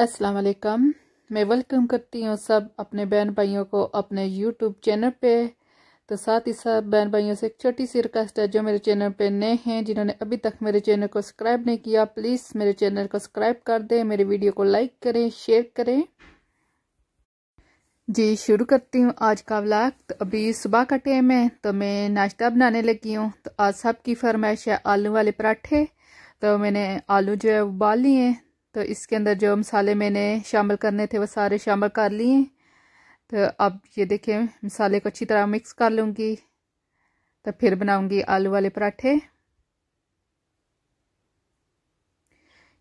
अस्सलाम वालेकुम मैं वेलकम करती हूँ सब अपने बहन भाइयों को अपने यूट्यूब चैनल पे तो साथ ही साथ बहन भाइयों से एक छोटी सी रिक्वेस्ट है जो मेरे चैनल पे नए हैं जिन्होंने अभी तक मेरे चैनल को सब्सक्राइब नहीं किया प्लीज़ मेरे चैनल को सब्सक्राइब कर दें मेरे वीडियो को लाइक करें शेयर करें जी शुरू करती हूँ आज का व्लाग तो अभी सुबह का टाइम है तो मैं नाश्ता बनाने लगी हूँ तो आज सबकी फरमाइश है आलू वाले पराठे तो मैंने आलू जो है उबाल लिए तो इसके अंदर जो मसाले मैंने शामिल करने थे वो सारे शामिल कर लिए तो अब ये देखें मसाले को अच्छी तरह मिक्स कर लूँगी तो फिर बनाऊँगी आलू वाले पराठे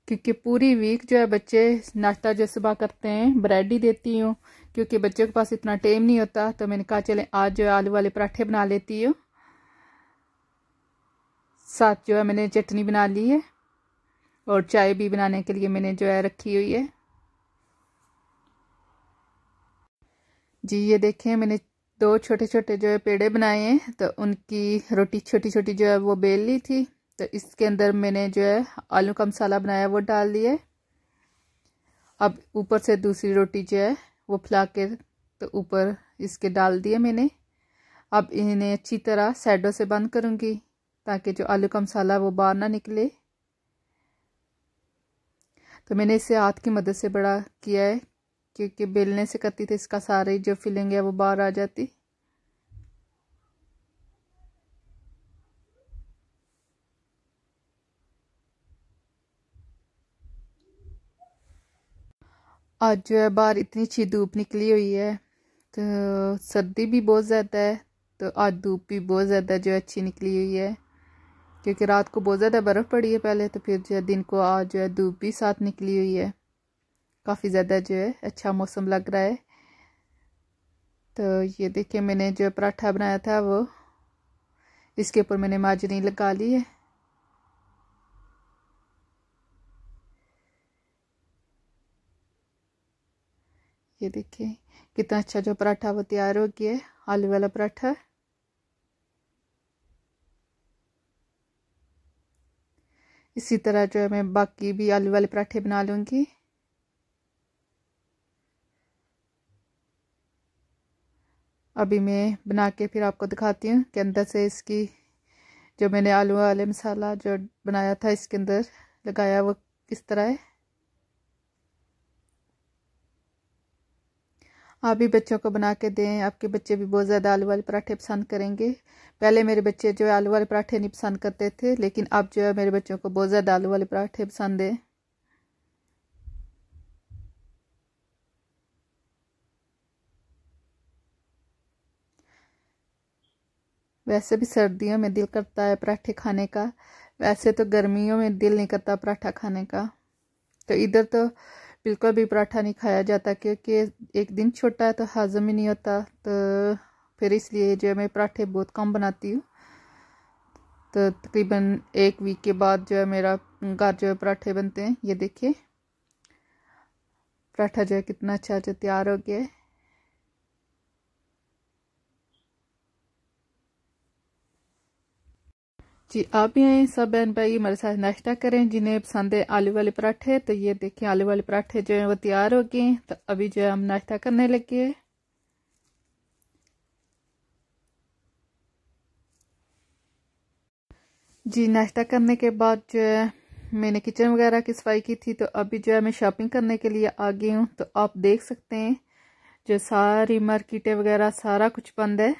क्योंकि पूरी वीक जो है बच्चे नाश्ता जो सुबह करते हैं ब्रेड ही देती हूँ क्योंकि बच्चों के पास इतना टाइम नहीं होता तो मैंने कहा चले आज जो है आलू वाले पराठे बना लेती हूँ साथ जो है मैंने चटनी बना ली है और चाय भी बनाने के लिए मैंने जो है रखी हुई है जी ये देखें मैंने दो छोटे छोटे जो है पेड़े बनाए हैं तो उनकी रोटी छोटी छोटी जो है वो बेल ली थी तो इसके अंदर मैंने जो है आलू का मसाला बनाया वो डाल दिया अब ऊपर से दूसरी रोटी जो है वो फैला के तो ऊपर इसके डाल दिए मैंने अब इन्हें अच्छी तरह साइडों से बंद करूँगी ताकि जो आलू का मसाला वो बाहर ना निकले तो मैंने इसे हाथ की मदद से बड़ा किया है क्योंकि बेलने से करती थी इसका सारी जो फिलिंग है वो बाहर आ जाती आज जो है बाहर इतनी अच्छी धूप निकली हुई है तो सर्दी भी बहुत ज़्यादा है तो आज धूप भी बहुत ज़्यादा जो अच्छी निकली हुई है क्योंकि रात को बहुत ज़्यादा बर्फ़ पड़ी है पहले तो फिर जो है दिन को आज जो है धूप भी साथ निकली हुई है काफ़ी ज़्यादा जो है अच्छा मौसम लग रहा है तो ये देखिए मैंने जो पराठा बनाया था वो इसके ऊपर मैंने माजरी लगा ली है ये देखिए कितना अच्छा जो पराठा वो तैयार हो गया है आलू वाला पराठा इसी तरह जो है मैं बाकी भी आलू वाले पराठे बना लूँगी अभी मैं बना के फिर आपको दिखाती हूँ कि अंदर से इसकी जो मैंने आलू वाले मसाला जो बनाया था इसके अंदर लगाया वो किस तरह है आप भी बच्चों को बना के दें आपके बच्चे भी बहुत ज़्यादा आलू वाले पराठे पसंद करेंगे पहले मेरे बच्चे जो है आलू वाले पराठे नहीं पसंद करते थे लेकिन अब जो है मेरे बच्चों को बहुत ज़्यादा आलू वाले पराठे पसंद हैं वैसे भी सर्दियों में दिल करता है पराठे खाने का वैसे तो गर्मियों में दिल नहीं करता पराठा खाने का तो इधर तो बिल्कुल भी पराठा नहीं खाया जाता क्योंकि एक दिन छोटा है तो हज़म ही नहीं होता तो फिर इसलिए जो है मैं पराठे बहुत कम बनाती हूँ तो तकरीबन एक वीक के बाद जो है मेरा घर जो है पराठे बनते हैं ये देखिए पराठा जो है कितना अच्छा जो तैयार हो गया है जी आप भी आए सब बहन भाई हमारे साथ नाश्ता करें जिन्हें पसंद है आलू वाले पराठे तो ये देखें आलू वाले पराठे जो है वो तैयार हो गए तो अभी जो है हम नाश्ता करने लगे जी नाश्ता करने के बाद जो है मैंने किचन वगैरह की सफाई की थी तो अभी जो है मैं शॉपिंग करने के लिए आ गई हूँ तो आप देख सकते हैं जो सारी मार्केटें वगैरह सारा कुछ बंद है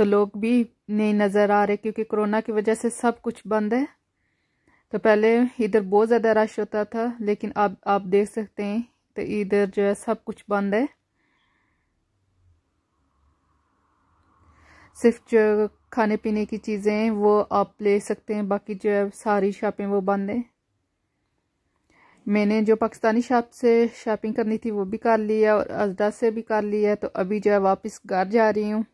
तो लोग भी नहीं नज़र आ रहे क्योंकि कोरोना की वजह से सब कुछ बंद है तो पहले इधर बहुत ज़्यादा रश होता था लेकिन अब आप देख सकते हैं तो इधर जो है सब कुछ बंद है सिर्फ जो खाने पीने की चीज़ें हैं वो आप ले सकते हैं बाकी जो है सारी शॉपिंग वो बंद है मैंने जो पाकिस्तानी शॉप से शॉपिंग करनी थी वो भी कर ली है और अजदा से भी कर ली है तो अभी जो है वापस घर जा रही हूँ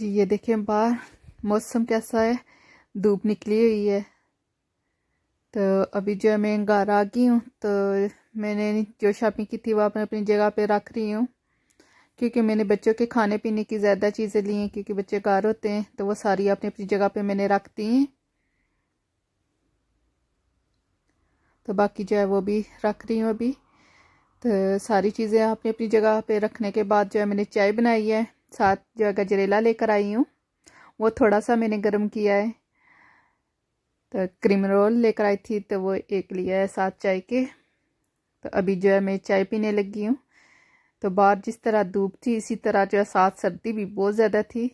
जी ये देखें बाहर मौसम कैसा है धूप निकली हुई है तो अभी जो है मैं घर आ गई हूँ तो मैंने जो शॉपिंग की थी वो मैं अपनी जगह पे रख रही हूँ क्योंकि मैंने बच्चों के खाने पीने की ज़्यादा चीज़ें ली हैं क्योंकि बच्चे घर होते हैं तो वो सारी अपनी अपनी जगह पे मैंने रख दी हैं तो बाकी जो है वो भी रख रही हूँ अभी तो सारी चीज़ें अपनी अपनी जगह पे रखने के बाद जो है मैंने चाय बनाई है साथ जो है गजरेला लेकर आई हूँ वो थोड़ा सा मैंने गर्म किया है तो क्रीम रोल लेकर आई थी तो वो एक लिया है साथ चाय के तो अभी जो है मैं चाय पीने लगी हूँ तो बाहर जिस तरह धूप थी इसी तरह जो है साथ सर्दी भी बहुत ज़्यादा थी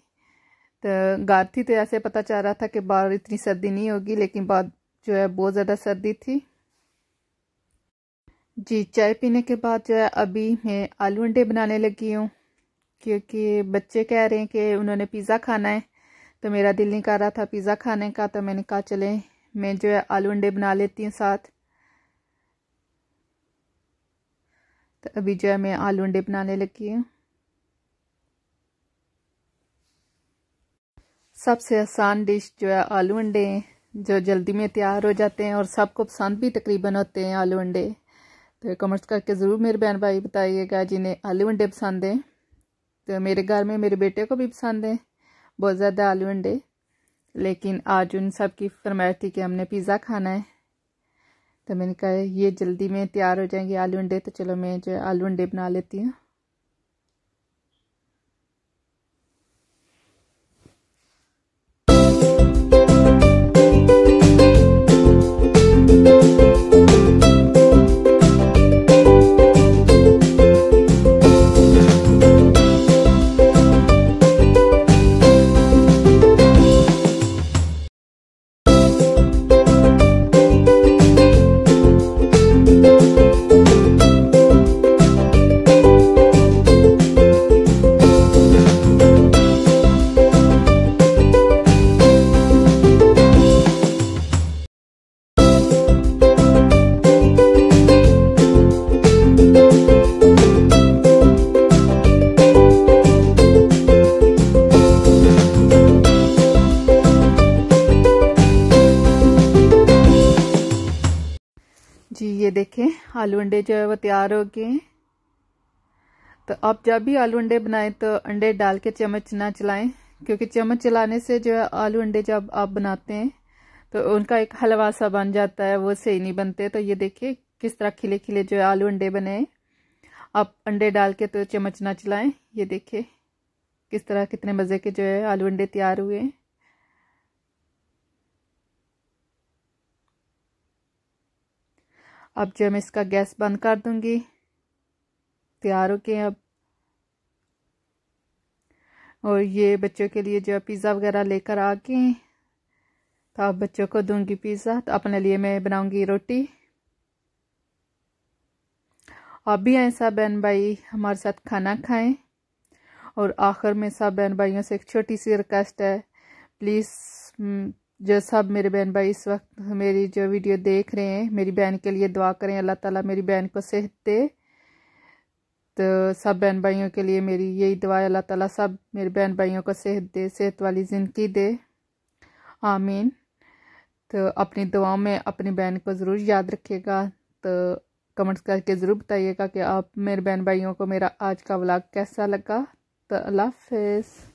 तो गार थी तो ऐसे पता चल रहा था कि बाहर इतनी सर्दी नहीं होगी लेकिन बाद जो है बहुत ज़्यादा सर्दी थी जी चाय पीने के बाद जो है अभी मैं आलू अंडे बनाने लगी हूँ क्योंकि बच्चे कह रहे हैं कि उन्होंने पिज़्ज़ा खाना है तो मेरा दिल नहीं कर रहा था पिज़्ज़ा खाने का तो मैंने कहा चले मैं जो है आलू अंडे बना लेती हूँ साथ तो अभी जो है मैं आलू अंडे बनाने लगी हूँ सबसे आसान डिश जो है आलू अंडे जो जल्दी में तैयार हो जाते हैं और सबको पसंद भी तकरीबन होते हैं आलू अंडे तो कमेंट्स करके ज़रूर मेरे बहन भाई बताइएगा जिन्हें आलू अंडे पसंद हैं तो मेरे घर में मेरे बेटे को भी पसंद है बहुत ज़्यादा आलू अंडे लेकिन आज उन सब की फरमाइश थी कि हमने पिज़्ज़ा खाना है तो मैंने कहा ये जल्दी में तैयार हो जाएंगे आलू अंडे तो चलो मैं जो आलू अंडे बना लेती हूँ ये देखें आलू अंडे जो है वो तैयार हो गए तो आप जब भी आलू अंडे बनाएं तो अंडे डाल के चम्मच ना चलाएं क्योंकि चम्मच चलाने से जो है आलू अंडे जब आप बनाते हैं तो उनका एक हलवा सा बन जाता है वो सही नहीं बनते तो ये देखें किस तरह खिले खिले जो है आलू अंडे बने आप अंडे डाल के तो चम्मच ना चलाएं ये देखें किस तरह कितने मज़े के जो है आलू अंडे तैयार हुए हैं अब जो मैं इसका गैस बंद कर दूंगी तैयार हो गए अब और ये बच्चों के लिए जो पिज़्ज़ा वगैरह लेकर आ गए तो आप बच्चों को दूंगी पिज़्ज़ा तो अपने लिए मैं बनाऊंगी रोटी आप भी आए सब बहन भाई हमारे साथ खाना खाएं और आखिर में सब बहन भाइयों से एक छोटी सी रिक्वेस्ट है प्लीज़ जो सब मेरे बहन भाई इस वक्त मेरी जो वीडियो देख रहे हैं मेरी बहन के लिए दुआ करें अल्लाह ताला मेरी बहन को सेहत दे तो सब बहन भाइयों के लिए मेरी यही दुआ है अल्लाह ताला सब मेरे बहन भाइयों को सेहत दे सेहत वाली ज़िंदगी दे आमीन तो अपनी दुआओं में अपनी बहन को ज़रूर याद रखिएगा तो कमेंट्स करके ज़रूर बताइएगा कि आप मेरे बहन भाइयों को मेरा आज का व्लॉग कैसा लगा तो अल्लाह हाफिज़